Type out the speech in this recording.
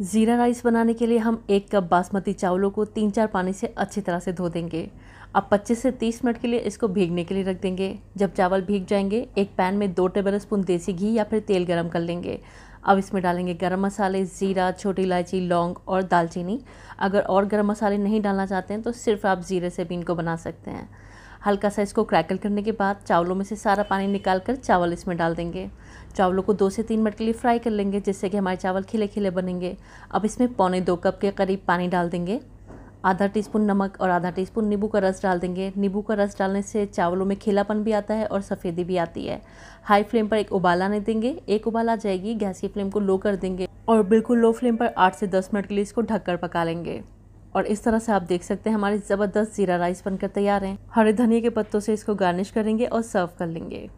ज़ीरा राइस बनाने के लिए हम एक कप बासमती चावलों को तीन चार पानी से अच्छी तरह से धो देंगे अब 25 से 30 मिनट के लिए इसको भीगने के लिए रख देंगे जब चावल भीग जाएंगे एक पैन में दो टेबल स्पून देसी घी या फिर तेल गरम कर लेंगे अब इसमें डालेंगे गरम मसाले ज़ीरा छोटी इलायची लौंग और दालचीनी अगर और गर्म मसाले नहीं डालना चाहते हैं तो सिर्फ आप ज़ीरे से भी इनको बना सकते हैं हल्का सा इसको क्रैकल करने के बाद चावलों में से सारा पानी निकाल कर चावल इसमें डाल देंगे चावलों को दो से तीन मिनट के लिए फ्राई कर लेंगे जिससे कि हमारे चावल खिले खिले बनेंगे अब इसमें पौने दो कप के करीब पानी डाल देंगे आधा टीस्पून नमक और आधा टीस्पून नींबू का रस डाल देंगे नींबू का रस डालने से चावलों में खिलापन भी आता है और सफ़ेदी भी आती है हाई फ्लेम पर एक उबाल आने देंगे एक उबाल आ जाएगी गैस की फ्लेम को लो कर देंगे और बिल्कुल लो फ्लेम पर आठ से दस मिनट के लिए इसको ढककर पका लेंगे और इस तरह से आप देख सकते हैं हमारे ज़बरदस्त ज़ीरा राइस बनकर तैयार हैं हरे धनिया के पत्तों से इसको गार्निश करेंगे और सर्व कर लेंगे